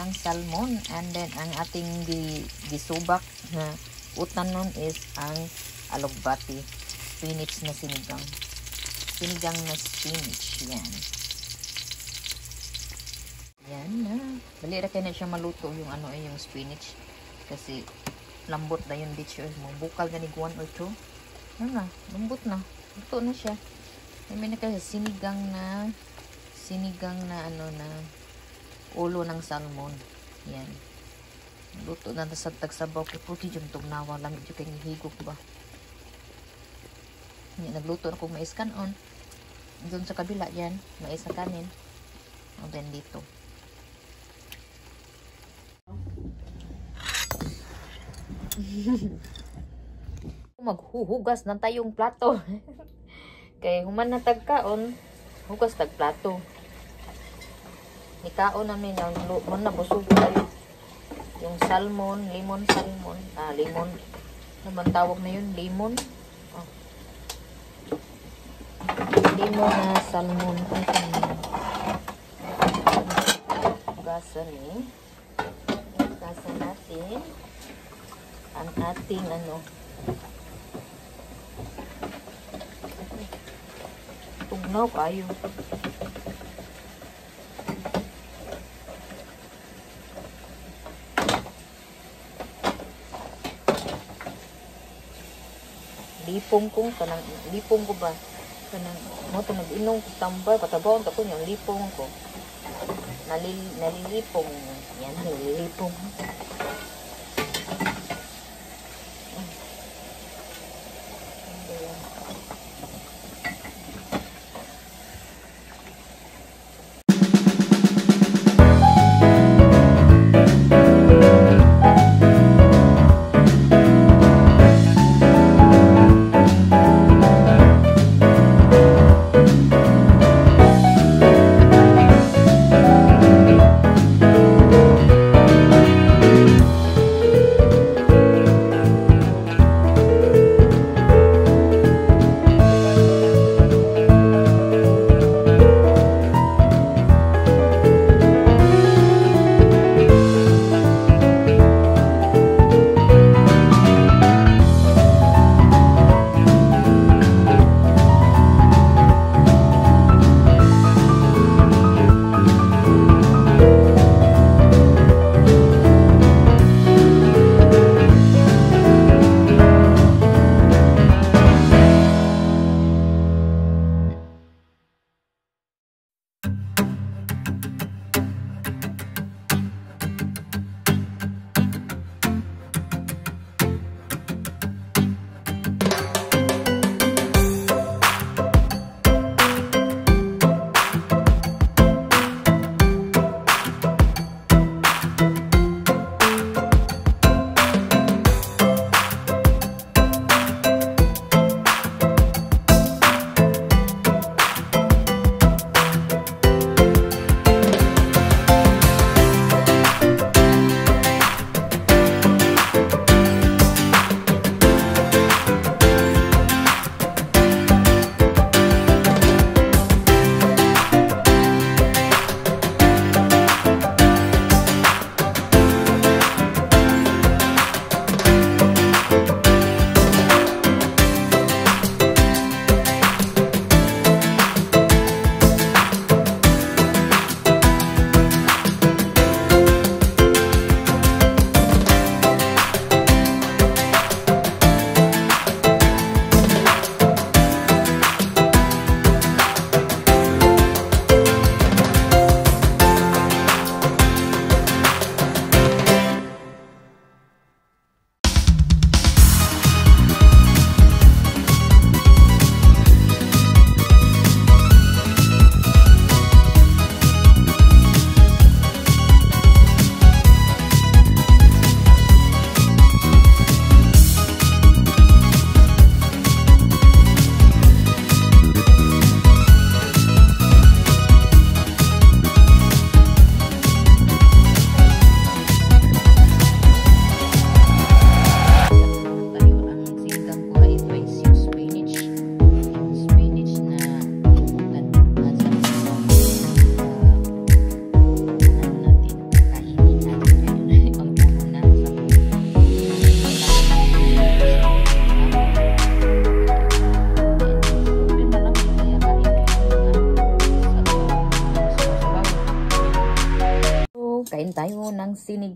ng salmon. And then, ang ating gisubak na utan nun is ang alugbati. Spinach na sinigang. Sinigang na spinach. Yan. Yan na. Bali, rakay na siya maluto yung ano eh, yung spinach. Kasi, lambot na yung eh. dish. Bukal ni 1 or 2. Yan na. Lambot na. Luto na siya. I mean, kasi sinigang na sinigang na ano na ulo ng salmon. Yan. Luto na sa tagsabaw. Kiputi yung tugnawa lang. Yung higop ba. Yan, nagluto na kong mais kanon. Doon sa kabila yan. Mais na kanin. And then dito. maghuhugas ng tayong plato. Kay human na tagkaon, hugas tag plato. Nikaon namin yung lumon na busog tayo. Yung salmon, limon salmon. Ah, limon. Naman tawag na yun, limon. Oh. Limon na salmon. Ay, Gasa ni. Gasa natin ang ating ano tugnaw kayo lipong kong kanang lipong ko ba kanang mo to nag-inom ko tambay patabawon ta ko yung lipong ko Nalil, nalilipong yan nalilipong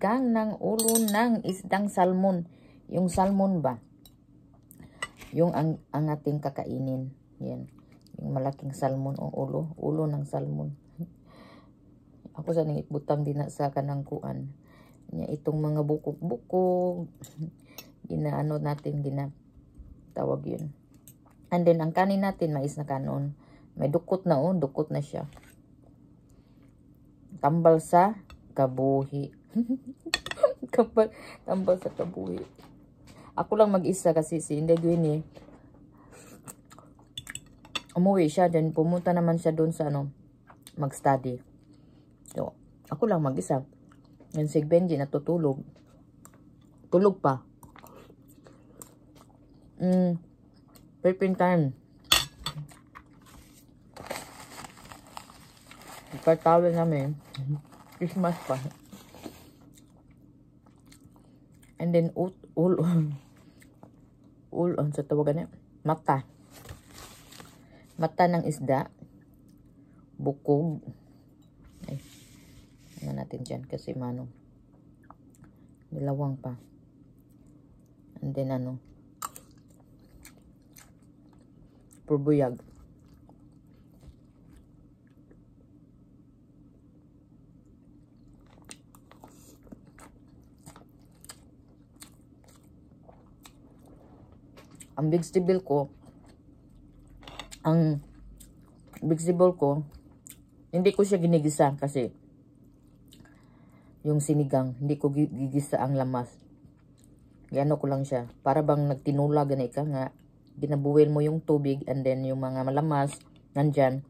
sinigang ng ulo ng isdang salmon. Yung salmon ba? Yung ang, ang ating kakainin. Yan. Yung malaking salmon o ulo. Ulo ng salmon. Ako sa nangibutang din sa kanangkuan. Itong mga bukog-bukog. Ginaano natin, ginatawag yun. And then, ang kanin natin, mais na kanon. May dukot na oh, dukot na siya. Tambal sa kabuhi. Kapag tambal sa kabuhi. Ako lang mag-isa kasi si Inday Gwini. Eh. Umuwi siya. Then pumunta naman siya doon sa ano, mag-study. So, ako lang mag-isa. Then si Benji natutulog. Tulog pa. Mm, Philippine time. Nagpatawin namin. Christmas pa. And then, all, all on, all on, so tawagan niya, mata. Mata ng isda, bukog, ay, ano natin dyan, kasi manong, dalawang pa. And then, ano, purbuyag. ang vegetable ko, ang vegetable ko, hindi ko siya ginigisa kasi yung sinigang, hindi ko gigisa ang lamas. Gano ko lang siya. Para bang nagtinula ganay ka nga, binabuwil mo yung tubig and then yung mga malamas, nandyan,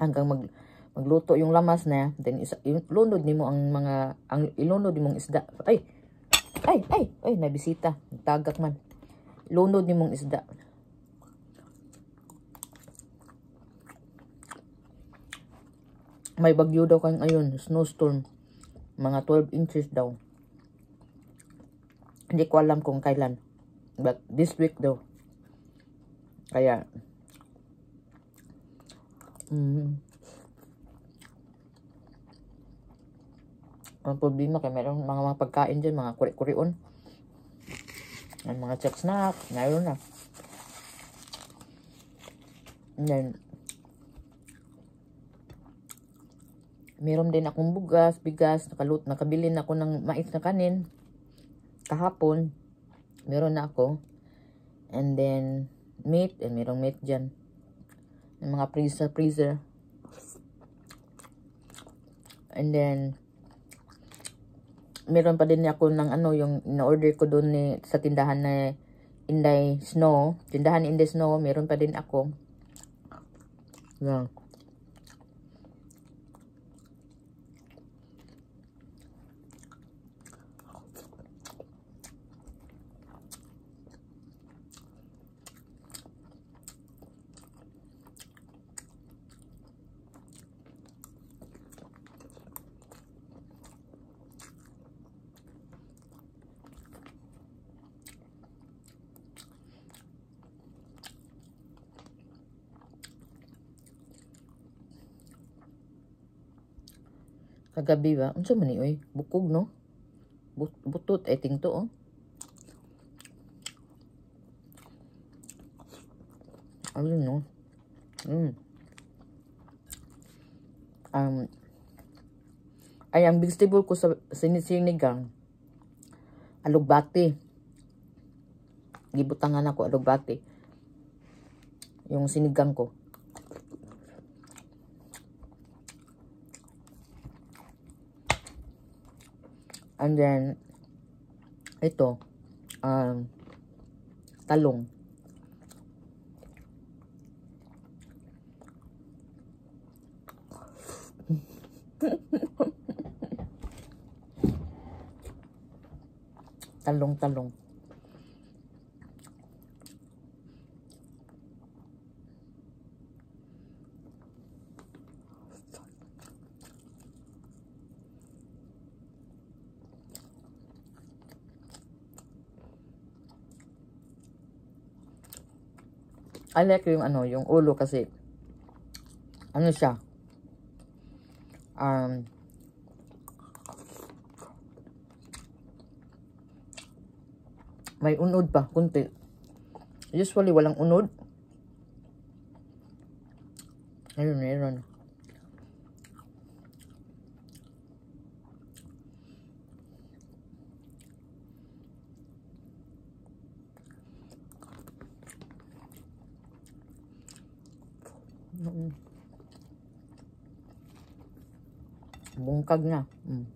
hanggang mag magluto yung lamas na then isa, ilunod nimo ang mga ang ilunod nimong isda ay ay ay ay nabisita tagak man Lunod ni mong isda. May bagyo daw kayo ayon, snowstorm. Mga 12 inches daw. Hindi ko alam kung kailan. But this week daw. Kaya, mm, ang problema kay meron mga mga pagkain dyan, mga kuri-kurion. Ang mga check snack, meron na. And then, meron din akong bugas, bigas, nakalut, nakabili na ako ng mais na kanin. Kahapon, meron na ako. And then, meat, and eh, merong meat dyan. Yung mga freezer, freezer. And then, meron pa din ako ng ano, yung na-order ko doon ni, sa tindahan na Inday Snow. Tindahan Inday Snow, meron pa din ako. Yan. Yeah. kagabi ba? Unsa man ni oy? Bukog no? But butot ay tingto oh. Ayun no. Mm. Um, ay ang vegetable ko sa sinisinigang alugbati. Gibutangan ako alugbati. Yung sinigang ko. And then, ito, um, talong. talong-talong. I like yung ano, yung ulo kasi ano siya um may unod pa, kunti. Usually, walang unod. Ayun, meron. Mm Bungkag na. Mm.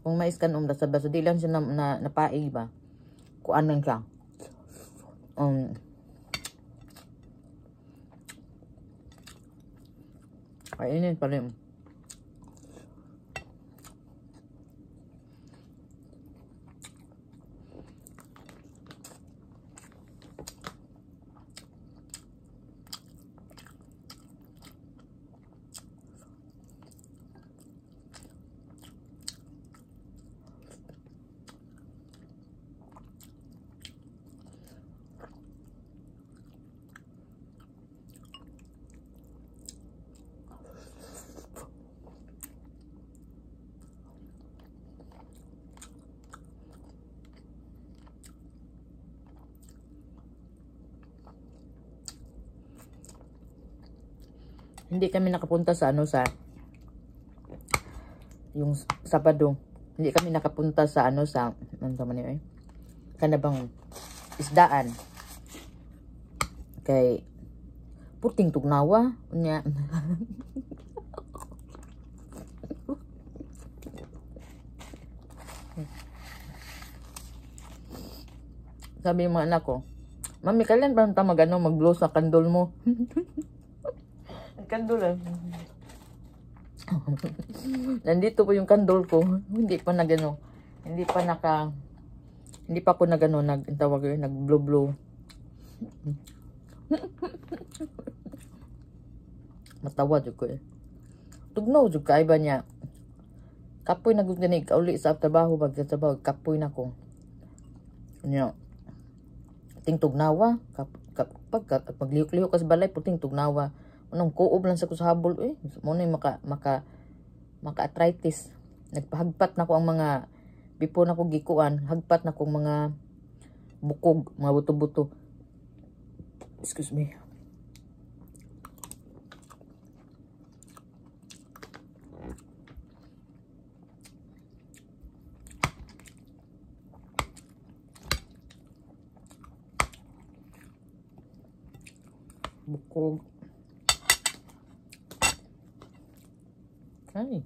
Kung mais kanom da sa baso, di lang siya na, na, napaig ba? Kuan lang ano siya. Um, kainin pa rin. hindi kami nakapunta sa ano sa yung Sabado. Hindi kami nakapunta sa ano sa ano sa man eh. Kanabang isdaan. Kay puting tugnawa nya. Sabi mo anak ko, Mami, kailan ba ta magano mag-blow sa kandol mo? Nagkandol ah. Nandito po yung kandol ko. Hindi pa na gano. Hindi pa naka hindi pa ako na gano nag tawag yun, nag blue blue. Matawa jud ko eh. Tugnaw jud kay ba niya. Kapoy na gud gani kauli sa trabaho bag kapoy na ko. Nya. Ting tugnawa kap, kap, pag, pag, pag, pag liuk-liuk kas balay puting tugnawa nung kuob lang sa ko sa habol eh mo na maka maka maka arthritis nagpahagpat na ko ang mga before na ko gikuan hagpat na kong mga bukog mga buto-buto excuse me bukog Ay.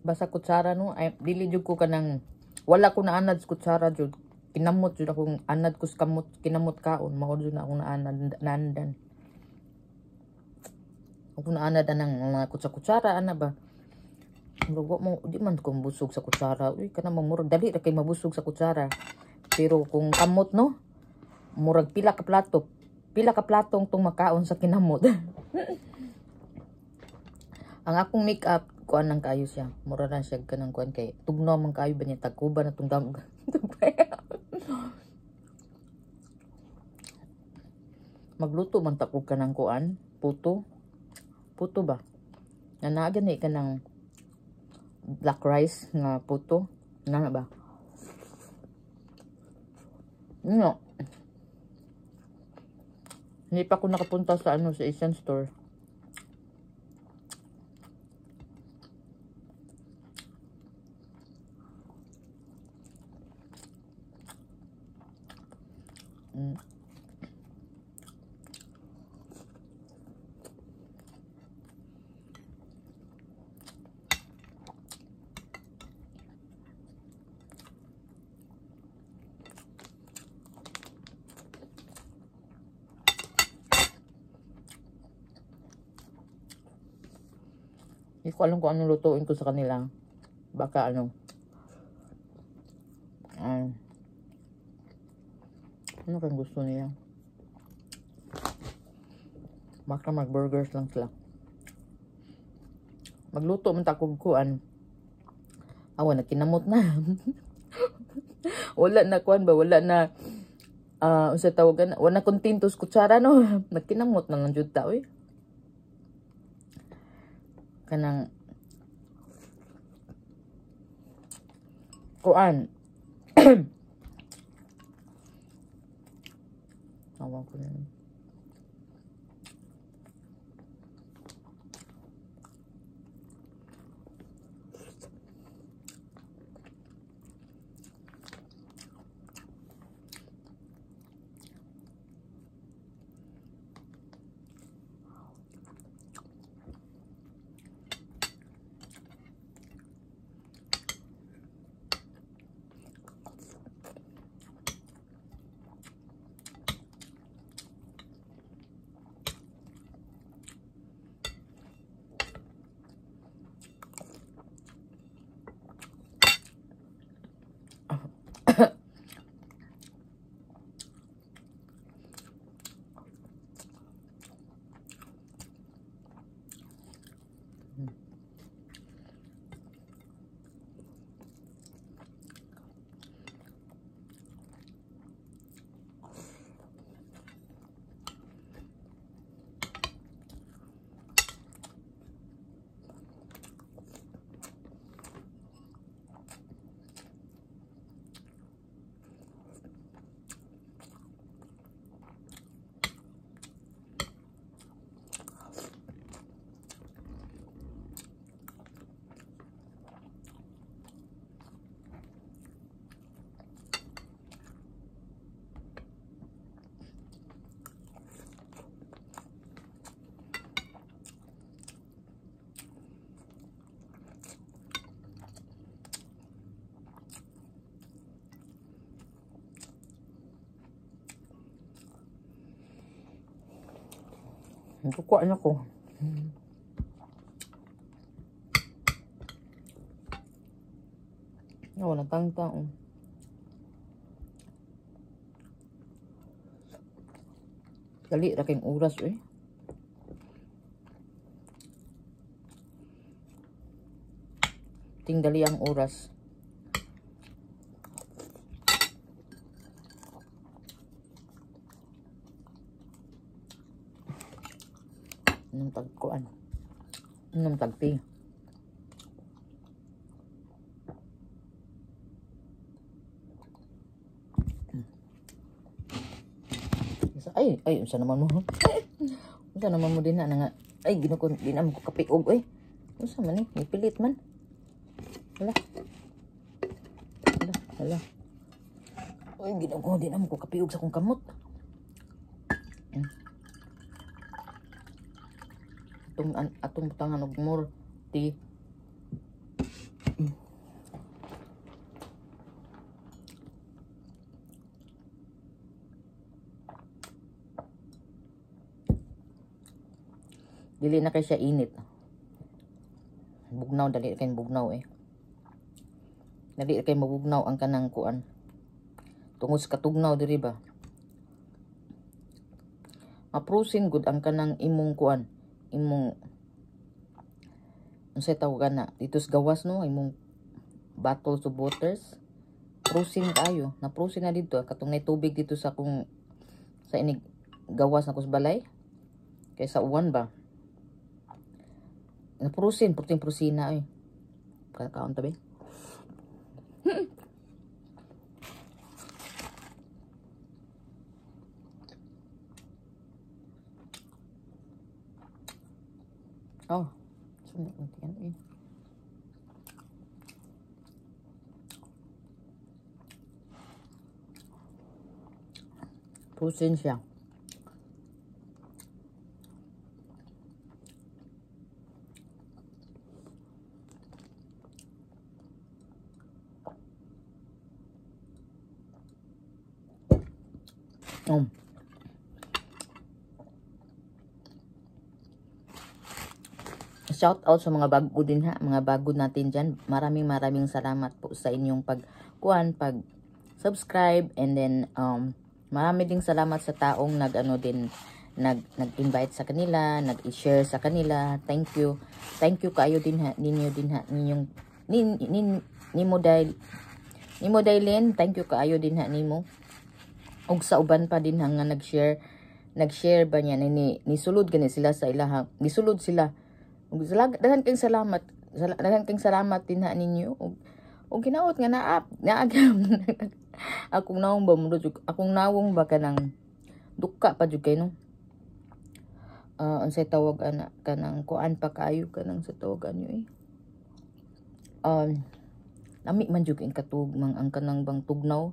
Basa kutsara no. Ay, dili jud ko kanang wala ko naanad sa kutsara jud. Kinamot jud akong anad kus kamot. Kinamot kaon. Mahod jud na akong naanad. Naandan. Ako naanad anang mga kutsa-kutsara. Ana ba? Lugo mo, di man kung busog sa kutsara. Uy, kana mamurag. Dali na kay mabusog sa kutsara. Pero kung kamot no, murag pila ka plato. Pila ka platong tong makaon sa kinamot. Ang akong makeup, kuan nang kayo siya. Mura lang siya ka ng kuan kay. Tugno man kayo ba niya taguba na tungdang. Magluto man takog ka ng kuan, puto. Puto ba? Nanagan eh ka ng black rice na puto. Nana ba? No. Hindi pa ako nakapunta sa ano sa Asian store. Mm. Hindi ko alam kung anong lutuin ko sa kanila. Baka ano. Um, ano kang gusto niya? Baka mag-burgers lang sila. Magluto man takog kuan. Awa na kinamot na. wala na kuan ba? Wala na uh, unsa tawagan Wala na kontintos kutsara no. Nagkinamot na ng jud tao eh. Kanang kuan 3枠年。Kukuha na ko. Oh, walang tang-tang. Dali, raking oras eh. Tingdali ang uras. ng tagpi. Ay, ay, unsa naman mo? Eh, eh. unsa naman mo din na nga. Ay, ginukon din ko kape og ay. Unsa man ni? Eh? Ipilit man. Hala. Hala, hala. Ay, ginukon din ko kape og sa kong kamot. Hmm atong an, atong butangan og more tea. Mm. dili na kay siya init bugnaw dali kay bugnaw eh dali kay mabugnaw ang kanang kuan tungod sa katugnaw diri ba maprosin gud ang kanang imong kuan imong unsay ano tawagan na dito sa gawas no imong bottles of waters prusin kayo na prusin na dito katong nay tubig dito sa kung sa inig gawas na kusbalay kaysa uwan ba na prusin prutin prusina ay eh. kakaon tabi 哦，这的有点味，不新鲜。嗯。shout out sa mga bago din ha, mga bago natin dyan. Maraming maraming salamat po sa inyong pagkuhan, pag subscribe and then um, marami ding salamat sa taong nag ano din nag nag-invite sa kanila, nag-share sa kanila. Thank you. Thank you kayo din ha, ninyo din ha, ninyong nin, nin, nimo dahil nimo dahilen, thank you kayo din ha nimo. Og sa uban pa din ha nga nag-share nag-share ba niya ni, ni sulod gani sila sa ilahang, ni sulod sila Ug daghan kang salamat. Sal daghan kang salamat din ninyo. Ug og ginaot nga naap naagam akong nawong ba mundo akong nawong ba kanang duka pa jud kay no uh, unsay tawag ana kanang kuan pa kayo kanang sa tawag anyo eh um lami man jud kay katugmang ang kanang bang tugnaw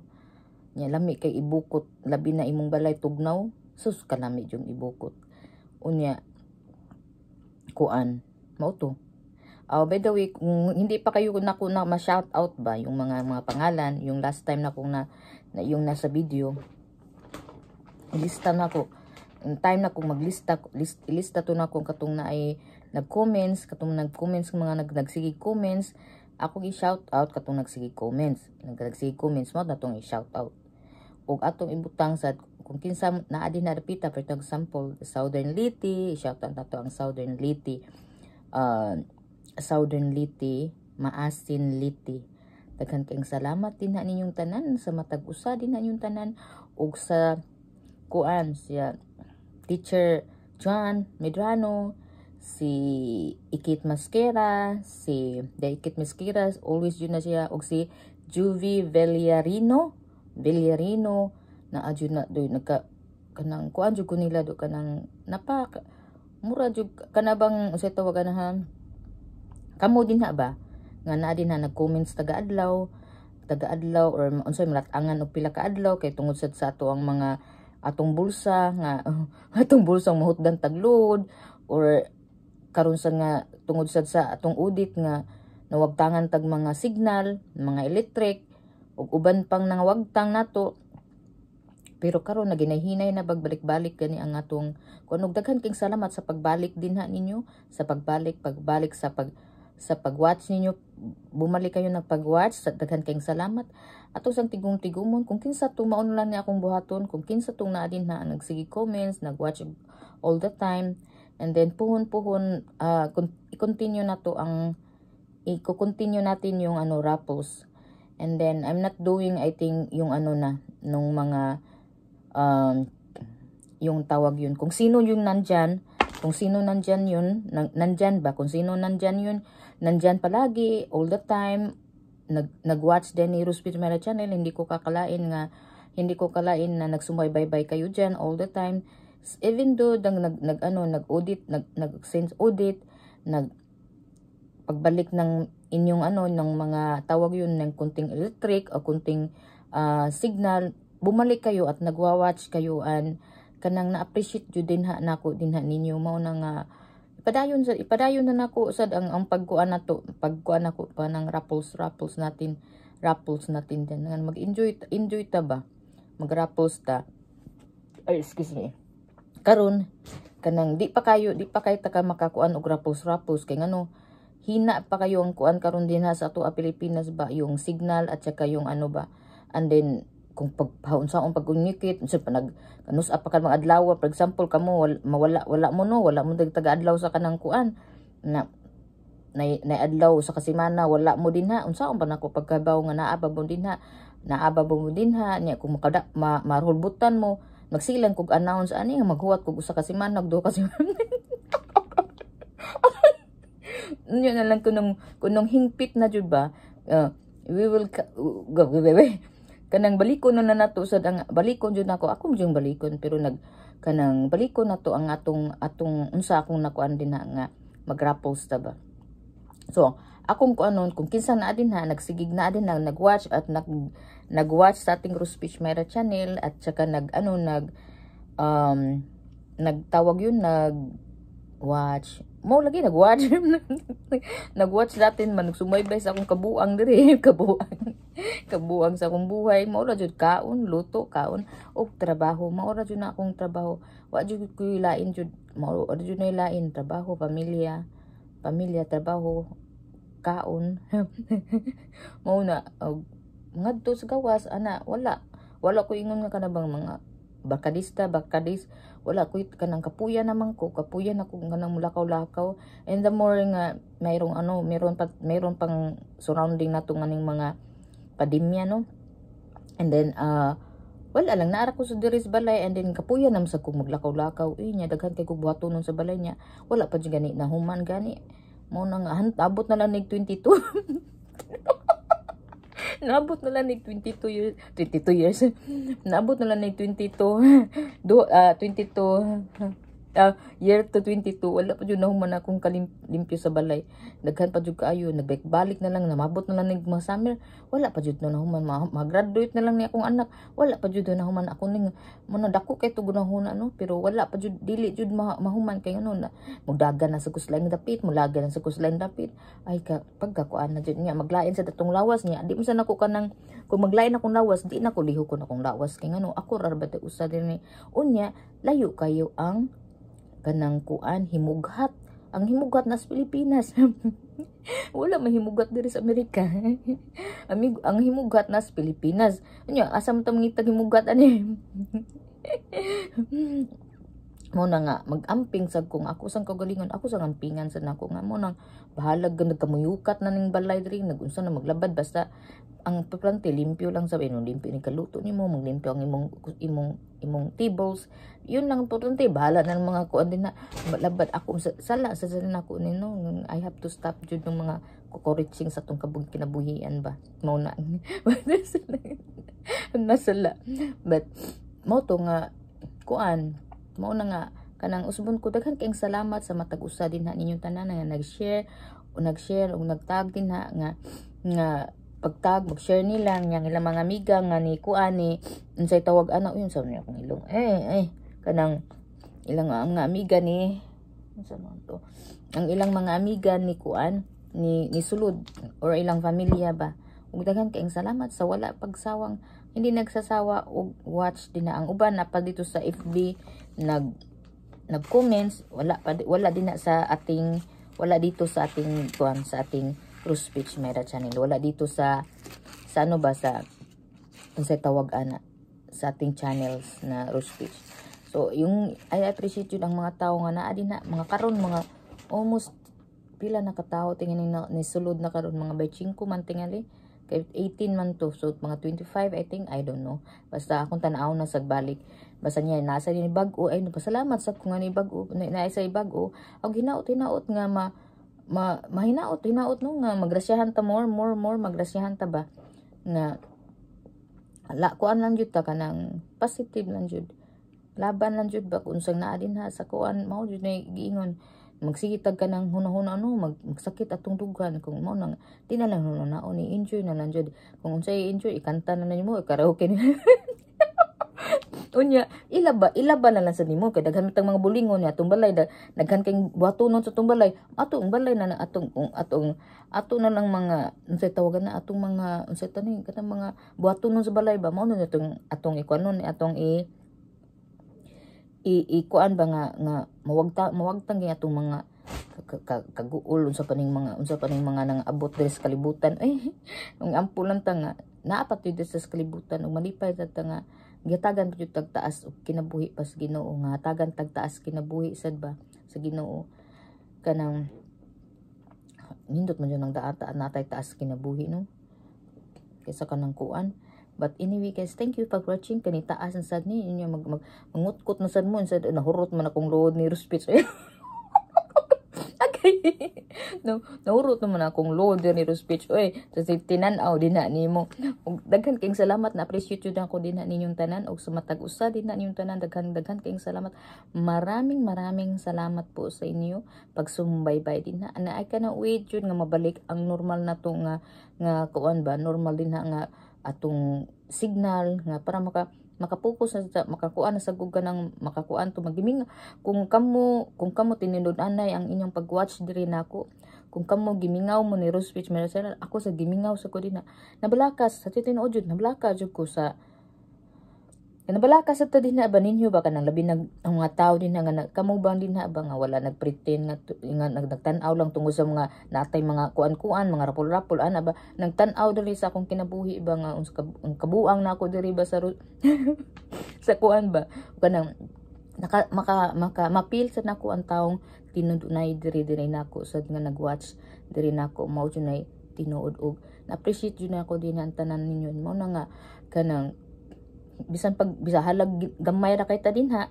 nya lami kay ibukot labi na imong balay tugnaw sus kanami jung ibukot unya kuan Mao to. Uh, by the way, kung hindi pa kayo na na ma-shout out ba yung mga mga pangalan, yung last time na kung na, na yung nasa video, lista na ko. Yung time na kong maglista, list, lista to na kung katong na ay nag-comments, katong nag-comments, mga nag nagsigig comments, ako gi-shout out katong nagsigi comments. Nag nagsigi comments mo na tong i-shout out. Ug atong ibutang sa kung kinsa na adin na repita for example, Southern Liti, i-shout out to ang Southern Liti uh, ah, southern liti, maasin liti. Daghan kayong salamat din na ninyong tanan sa matag usa din na ninyong tanan ug sa kuan siya teacher John Medrano si Ikit Masquera, si the Ikit Masquera, always yun na siya, o si Juvie Villarino, Villarino, na adyo na doon, nagka, kanang, kuan dyan ko nila do, kanang, napaka, mura jug kanabang usay tawagan na ha kamo din ha ba nga na din ha nag-comments taga adlaw taga adlaw or unsay malatangan og pila ka adlaw kay tungod sad sa ato ang mga atong bulsa nga atong bulsa mahutdan taglod or karon sa nga tungod sad sa atong audit nga nawagtangan tag mga signal, mga electric ug uban pang nangawagtang nato pero karon na ginahinay na pagbalik balik gani ang atong kunog daghan king salamat sa pagbalik din ha ninyo sa pagbalik pagbalik sa pag sa pag-watch ninyo bumalik kayo ng pagwatch sa daghan king salamat ato sang tigong-tigumon kung kinsa tumaon lang ni akong buhaton kung kinsa tung na din na nagsigi comments nag-watch all the time and then puhon-puhon uh, i-continue na to ang i-continue natin yung ano rapples and then I'm not doing I think yung ano na nung mga um, yung tawag yun. Kung sino yung nandyan, kung sino nandyan yun, nandyan ba? Kung sino nandyan yun, nandyan palagi, all the time. Nag, nag din ni Ruspit Mera Channel, hindi ko kakalain nga, hindi ko kalain na nagsumay-bye-bye kayo dyan all the time. Even though nag, nag, nag ano, nag-audit, nag, audit nag nag audit, nag, pagbalik ng inyong ano, ng mga tawag yun, ng kunting electric o kunting uh, signal, bumalik kayo at nagwa-watch kayo an kanang na-appreciate jud din ha nako din ha ninyo mao na nga ipadayon sa ipadayon na nako sad ang ang pagkuan nato pagkuan nako pa nang rapples rapples natin rapples natin din nga mag-enjoy enjoy ta ba magrapples ta ay excuse me karon kanang di pa kayo di pa kayo taka makakuan og rapples rapples kay ngano hina pa kayo ang kuan karon din ha sa ato ah, Pilipinas ba yung signal at saka yung ano ba and then kung pagpaunsa akong pag-communicate, unsa pa nag kanus apa mga adlaw, for example kamo mawala wala mo no, wala mo taga adlaw sa kanang kuan na nay na adlaw sa kasimana wala mo dinha unsa ang panako pagkabaw nga naa pa mo dinha naa pa mo dinha nya kung makada ma, marulbutan mo nagsilang kog announce ani maghuwat kog usa ka semana nagduha ka semana nyo na lang kunong kunong hingpit na jud ba uh, we will we, we, we, kanang balikon na nato sad ang balikon jud nako ako jud balikon pero nag kanang balikon nato ang atong atong unsa akong nakuan din na nga magrapples ta ba so akong kuanon kung kinsa na din ha nagsigig na din na nagwatch at nag nagwatch sa ating Rose Peach Mera channel at saka nag ano nag um nagtawag yun nag watch mo lagi nagwatch nagwatch natin man nagsumaybay sa akong kabuang diri kabuang kabuang sa akong buhay mao ra jud kaon luto kaon og trabaho mao ra jud na akong trabaho wa jud ko lain jud mao ra jud na lain trabaho pamilya pamilya trabaho kaon mao na og ngadto sa gawas ana wala wala ko ingon nga kanabang mga bakadista bakadis wala ko kanang kapuya naman ko kapuya na ko kanang mulakaw-lakaw and the more nga mayroong ano mayroon pa mayroon pang surrounding nato nganing mga padimya no and then uh, wala lang naara ko sa diri balay and then kapuya nam sa kung maglakaw-lakaw eh niya daghan kay ko buhaton sa balay niya wala pa jud gani na human gani mo nang abot na lang nig 22 naabot na lang ni 22 years, 22 years, naabot na lang ni 22, do, uh, ah, 22, uh, year to 22 wala pa jud na human akong kalimpyo sa balay daghan pa jud kaayo nagbalik na lang namabot na lang ning mga summer wala pa jud na human mag-graduate na lang ni akong anak wala pa jud na human ako ning mano dako kay tugunahon ano pero wala pa jud dili jud ma mahuman kay ano na mudagan na sa kuslaing dapit mulaga na sa kuslaing dapit ay ka pagkakuan na jud niya maglain sa datong lawas niya di mo sa nako kanang kung maglain akong lawas di na ko liho ko na akong lawas kay ngano ako ra ba usa din ni unya layo kayo ang kanang kuan himughat ang himugat nas Pilipinas. Wala may himugat diri sa Amerika. Amig ang himugat nas Pilipinas. Ano, asam ta mangitag himugat ani. mo na nga magamping sad kung ako sang kagalingan ako sang ampingan sad nako nga mo nang bahalag ganda kamuyukat na ning balay diri nagunsa na maglabad basta ang plante limpyo lang sa no limpyo ni kaluto ni mo maglimpyo ang imong imong imong tables yun lang importante bahala na ng mga kuan din na labat ako sala sa sala na ako nino I have to stop jud ng mga kukoritsing sa tong kabug kinabuhian ba mao na nasala but mao to nga kuan mao na nga kanang usbon ko daghan kayong salamat sa matag usa din ha ninyong tanan nga nag-share o nag-share o nagtag din ha nga nga pagtag mag-share nila yang ilang mga amiga nga ni kuani unsay tawag ana yun sa niya kung ilong eh eh kanang ilang ang mga amiga ni unsa man to ang ilang mga amiga ni kuan ni ni sulod or ilang pamilya ba ug daghan kaayong salamat sa wala pagsawang hindi nagsasawa og watch din na ang uban na pa dito sa FB nag nag-comments wala pa wala din na sa ating wala dito sa ating kuan sa ating Cruz Beach Mera Channel. Wala dito sa, sa ano ba, sa, sa tawag ana, sa ating channels na Cruz Beach. So, yung, I appreciate yun ang mga tao nga na, adi na, mga karon mga, almost, pila na katao, tingin na, nisulod na karon mga by 5 man, tingali, 18 man to, so mga 25, I think, I don't know. Basta akong tanaw na sagbalik. Basta niya, nasa ni bago, ay, pasalamat sa kung ano yung bago, na, na sa bago, o ginaot, hinaot nga ma, ma mahinaot, hinaot no nga magrasyahan ta more, more, more magrasyahan ta ba nga ala kuan lang jud ta kanang positive lang jud laban lang jud ba kung unsang naa din ha sa kuan mao jud ni giingon magsigitag ka ng hunahuna ano mag, magsakit atong dugan kung mo nang tinalang na ni enjoy na lang jud kung unsay enjoy ikanta na nimo karaoke ni unya ilaba ilaba na lang sa nimo kay daghan tang mga bulingon niya tumbalay balay da, daghan kay buhatunon sa tumbalay balay atong balay na, na atong um, atong ato na lang mga unsay ano tawagan na atong mga unsay ano tani kanang mga buhatunon sa balay ba mao na atong atong ikuanon atong i i ikuan ba nga nga mawagta mawagtang kay atong mga kaguol unsa pa ning mga unsa pa ning mga nang abot diri sa kalibutan ay ang ampo lang ta nga naa pa sa kalibutan ug malipay ta gatagan jud tagtaas o kinabuhi pa sa Ginoo nga hatagan tagtaas kinabuhi sad ba sa Ginoo kanang nindot man jud ang daata natay taas kinabuhi no kaysa kanang kuan But anyway guys, thank you for watching. Kanitaas ang sad ni inyo mag, mag mangutkot na sad mo, sad nahurot man akong load ni Ruspits. no, naurot naman akong loader ni speech. Oy, sa so, tinanaw din na nimo. Og daghan kayong salamat na appreciate jud ako din na ninyong tanan og sumatag usa din na ninyong tanan daghan daghan kayong salamat. Maraming maraming salamat po sa inyo pagsumbaybay din na. Ana, ay kana wait jud nga mabalik ang normal na to nga nga kuan ba normal din na nga atong signal nga para maka makapokus sa makakuan sa guga ng makakuan to magiming kung kamo kung kamo tinindod anay ang inyong pagwatch diri nako kung kamo gimingaw mo ni Rose Speech Medicine ako sa gimingaw sa ko din na nabalakas sa titinuod jud nabalakas jud ko sa Kanabalaka sa tadin na ba ninyo ba kanang labi nag ang mga tao din nga kamubang din na ba nga wala nagpretend nga, nga nag, nagtanaw lang tungo sa mga natay mga kuan-kuan mga rapol-rapol ana ba nagtan-aw diri sa akong kinabuhi ba nga ang kabuang nako na diri ba sa sa kuan ba kanang naka maka, maka mapil sa nako ang taong tinudunay diri diri nako sad nga nag-watch nagwatch diri nako mao junay tinuod og na appreciate jud nako din ang tanan ninyo mo na nga kanang bisan pag bisahalag gamay ra kita ha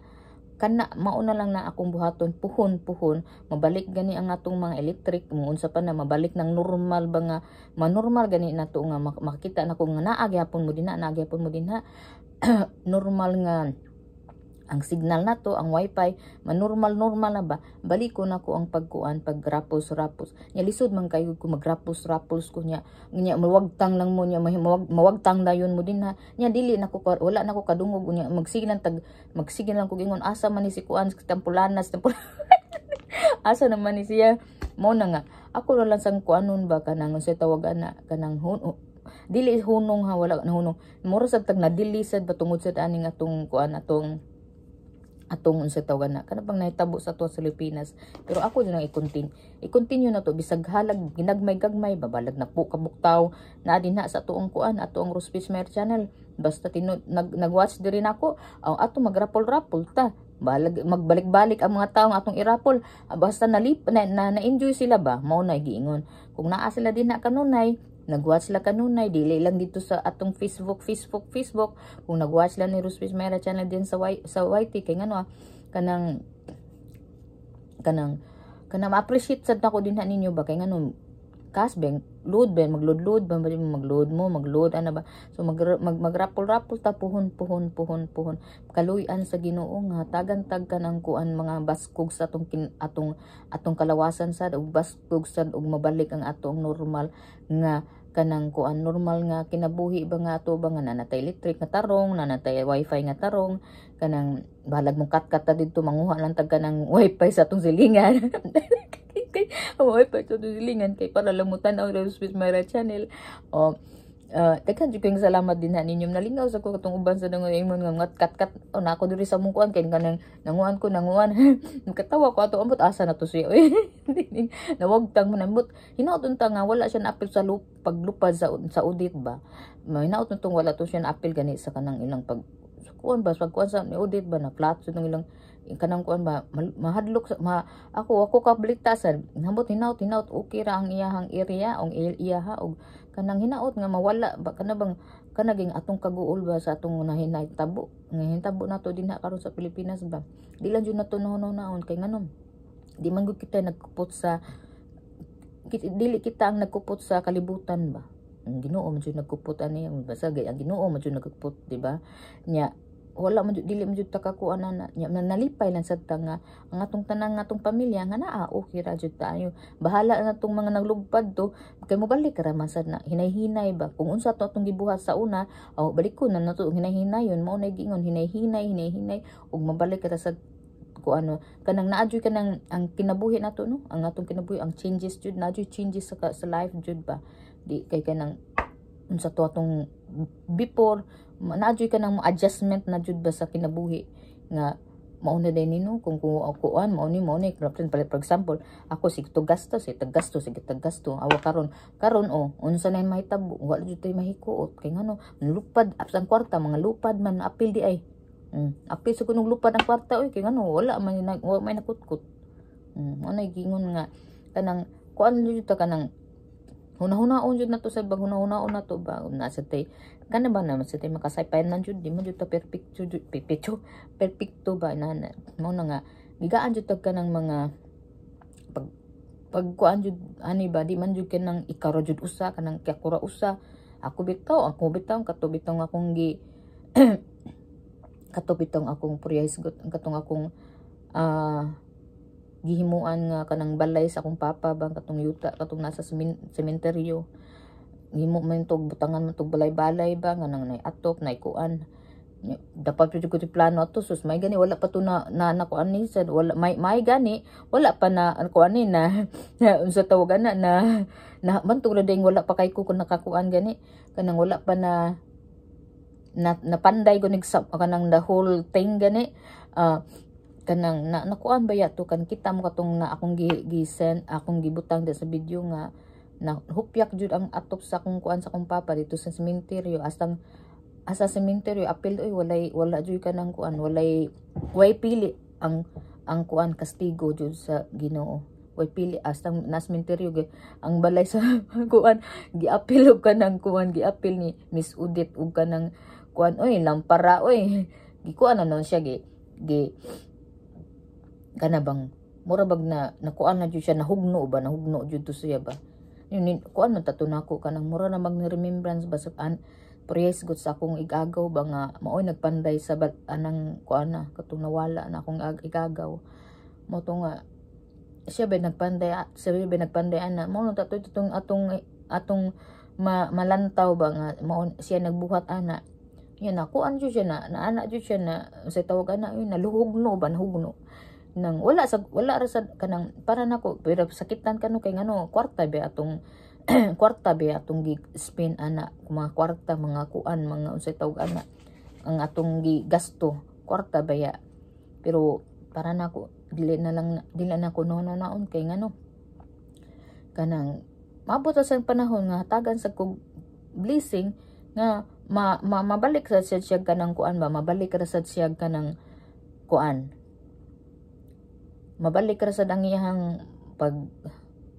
kana mauna lang na akong buhaton puhon puhon mabalik gani ang atong mga electric mo unsa pa na mabalik nang normal ba nga manormal gani nato nga makita na ko nga naa gyapon mo din na naa gyapon mo din ha normal nga ang signal na to, ang wifi, manormal-normal na ba? Balik ko na ko ang pagkuan, pagrapos-rapos. Nya lisod man kayo ko magrapos-rapos ko nya. Nya mawagtang lang mo nya, mawag, mawagtang dayon mo din ha. Nya dili na ko, wala na ko kadungog nya. Magsigilan, tag, magsigilan lang ko gingon, asa man ni si kuan, tampulanas, tampulanas. asa naman ni siya. Mo na nga, ako na lang sang kuanon ba kanang sa tawagan na kanang hun, dili hunong ha wala na hunong mura sa tag dili sad patungod sa aning atong kuan atong atong unsa tawagan na kana bang nahitabo sa to sa Pilipinas pero ako din ang i-continue i-continue na to bisag halag ginagmay-gagmay babalag na po kabuktaw na din na sa tuong kuan ato ang Rospis Mayor channel basta tinu nag nagwatch diri nako ang ato magrapol-rapol ta balag magbalik-balik ang mga taong atong irapol ah, basta nalip na, na, na enjoy sila ba mao na giingon kung naa sila din na kanunay nagwatch la kanunay dili lang dito sa atong Facebook Facebook Facebook kung nagwatch la ni Ruspis Mera channel din sa y, sa YT kay ngano ah, kanang kanang kanang ma-appreciate sad ko din ha ninyo ba kay ngano cast bank load ben, magload load ba magload magload mo magload ana ba so mag mag, mag rapol rapol ta puhon puhon puhon puhon kaluyan sa Ginoo nga tagantag tagkan ang kuan mga baskog sa atong kin, atong atong kalawasan sa, ug baskog sa, ug mabalik ang atong normal nga kanang kuan normal nga kinabuhi ba nga to ba nga nanatay electric nga tarong nanatay wifi nga tarong kanang balag mong katkat ta didto manguha lang tag kanang wifi sa atong silingan kay amoy eh, pa sa dusilingan kay para lamutan ang Rose with Myra channel o uh, teka jud salamat din ha ninyong nalingaw sa ko katong uban sa nangon imong nga ngat kat kat o na ako diri sa mong kuan kay kanang nanguan ko nanguan nakatawa ko ato ambot asa na to siya nawagtang mo nambot hinautun ta nga wala siya na apil sa lup, paglupad sa sa audit ba mahinautun tong wala to siya na apil gani sa kanang ilang pag kuan ba pag kuan sa ni audit ba na naklatsod nang ilang eh, kanang kuan ba mahadlok sa ma, ako ako sa nabot hinaut hinaut okay ra ang iyahang area ang iyaha og kanang hinaut nga mawala ba kana bang kanaging atong kaguol ba sa atong nahinay tabo nga hintabo nato dinha karon sa Pilipinas ba di lang jud nato naon kay nganom di man gud kita nagkupot sa dili kita ang nagkupot sa kalibutan ba ang Ginoo man jud nagkupot ani ang basagay ang Ginoo man jud nagkupot di ba nya wala man dili man jud takakuan na, na nalipay lang sa tanga ah, ang atong tanang atong pamilya nga naa okay ra jud tayo bahala na tong mga naglugpad to kay mo balik ra sad na hinay-hinay ba kung unsa to atong gibuhat sa una oh, balik ko na nato hinay-hinayon hinay mao nay gingon hinay-hinay hinay-hinay ug mabalik ra sa ko ano kanang naadyoy kanang ang kinabuhi nato no ang atong kinabuhi ang changes jud naadyoy changes sa sa life jud ba di kay kanang unsa to atong before naajoy ka ng adjustment na jud ba sa kinabuhi nga mauna din nino kung kuha ako an ah, mauni mauni kapten eh, palit for example ako si gasto si taggasto si taggasto awa karon karon oh unsa na mahitabo wala jud tay mahikuot kay ngano lupad ang kwarta mga lupad man apil di ay mm. apil sa kunong lupad ang kwarta oy kay ngano wala man nag wala may nakutkot mm. ano gingon nga kanang kuan jud ta kanang hunahuna on jud na to sa bag huna on na to ba nasa tay Kana ba naman sa tayo makasaypayan na jud, di mo jud ta perfecto jud, perfecto, perfecto ba na, mo na nga, gigaan jud ka ng mga pag pagkuan jud ani ba di man jud kanang ikaro jud usa kanang kakura usa ako bitaw ako bitaw kato akong gi kato akong puriyay ang katong akong uh, gihimuan nga kanang balay sa akong papa bang katong yuta katong nasa sementeryo himo man tog butangan man tog balay-balay ba nga nang nay atop na ikuan dapat pud ko ti plano to sus may gani wala pa to na, na nakuan ni sad wala may may gani wala pa na kuan ni na unsa tawagan na na na man tugla ding wala pa kay ko kun nakakuan gani kanang wala pa na na napanday ko nagsap kanang the whole thing gani uh, kanang na nakuan ba to kan kita mo katong na akong gi, gi send akong gibutang sa video nga na hupyak jud ang atop sa kung kuan sa kung papa dito sa cemetery astang asa cemetery apil oy walay wala jud ka nang kuan walay way pili ang ang kuan kastigo jud sa Ginoo way pili astang nas cemetery ang balay sa kuan giapil og kanang kuan giapil ni Miss Udit og kanang kuan oy lampara oy gikuan na nun siya gi gi kanabang mura bag na nakuan na jud siya nahugno ba nahugno jud to siya ba yun ko man tato ko kanang mura na magniremembrance ba sa an priyes gut sa akong igagaw ba nga maoy nagpanday sa bat, anang ko ana katong nawala na akong igagaw mo to nga siya ba nagpanday siya ba nagpanday ana mo nung tato itong atong atong ma, malantaw ba nga maon siya nagbuhat ana yun na kuan jud siya na naana jud siya na sa tawag ana yun naluhugno ba nahugno nang wala sa wala ra sad kanang para nako pero sakitan kano kay ngano kwarta ba atong kwarta ba atong gi spend ana mga kwarta mga kuan mga unsay tawag ana ang atong gi gasto kwarta ba ya pero para nako dili na lang dili na ko no no naon kay ngano kanang maabot sa panahon nga hatagan sa kog blessing nga ma, ma, mabalik sa siya kanang kuan ba mabalik ra sad siya kanang kuan mabalik ra sa dangihang pag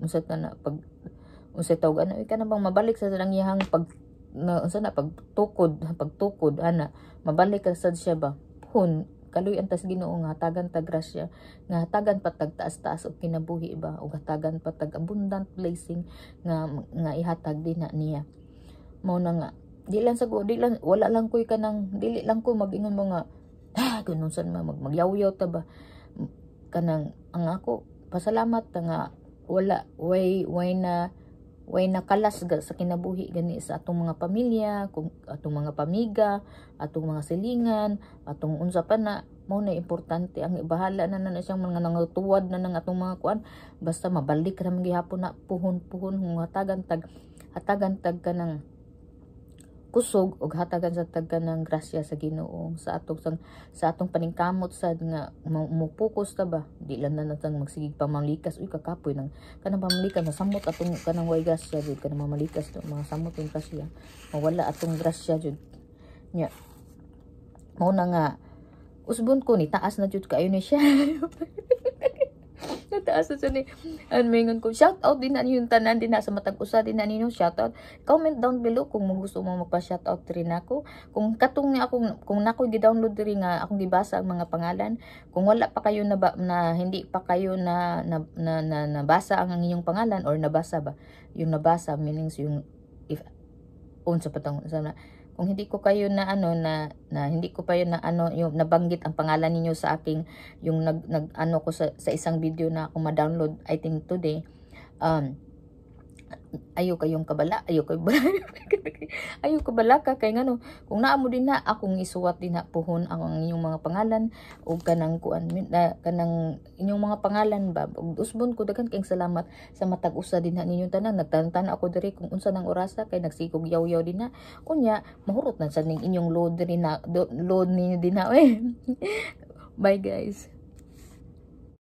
unsa ta na pag unsa tawag ano ka na bang mabalik sa dangihang pag na unsa na pagtukod pagtukod ana mabalik ra sad siya ba hun kaloy ang tas Ginoo nga hatagan ta grasya nga hatagan patag taas-taas og kinabuhi ba ug hatagan patag abundant blessing nga nga ihatag din na niya mao na nga di lang sa di lang wala lang koy kanang dili lang ko magingon mo nga ah, ganun san ma mag, magyawyaw ta ba kanang ang ako pasalamat nga wala way way na way nakalas sa kinabuhi gani sa atong mga pamilya kung atong mga pamiga atong mga silingan atong unsa pa na mo na importante ang ibahala na na siyang mga nangutuwad na nang atong mga kuan basta mabalik ra man gihapon na puhon-puhon hatagan tag hatagan tag kanang kusog ug hatagan sa taganang grasya sa Ginoo sa atong sang, sa atong paningkamot sad nga mopokus ta ba di lang na natang magsigig pamamlikas uy kakapoy nang kanang pamamlikas masamot atong kanang way grasya jud kanang mamalikas to mga samot yung grasya mawala atong grasya jud nya mo na nga usbon ko ni taas na jud kayo ni siya nataas sa ni Anmingon ko. Shout out din na yung tanan din na sa matag usa din na ninyo shout out. Comment down below kung mo gusto mo magpa shout out diri nako. Kung katong nga akong kung nako gi-download diri nga akong gibasa ang mga pangalan. Kung wala pa kayo na, na hindi pa kayo na, na, na, na nabasa ang inyong pangalan or nabasa ba? Yung nabasa meanings yung if on sa patang sa kung hindi ko kayo na ano na, na hindi ko pa yun na ano yung nabanggit ang pangalan ninyo sa aking yung nag, nag ano ko sa, sa isang video na ako ma-download I think today um ayo kayong kabala ayo kay ayo kabala ka kay ngano kung naa mo din na akong isuwat din na puhon ang inyong mga pangalan ug kanang kuan uh, kanang inyong mga pangalan ba ug usbon ko daghan kay salamat sa matag usa din na ninyong tanan nagtantan ako diri kung unsa nang orasa kay nagsikog yaw-yaw din na unya mahurot na sa ning inyong load din na load ninyo din na eh bye guys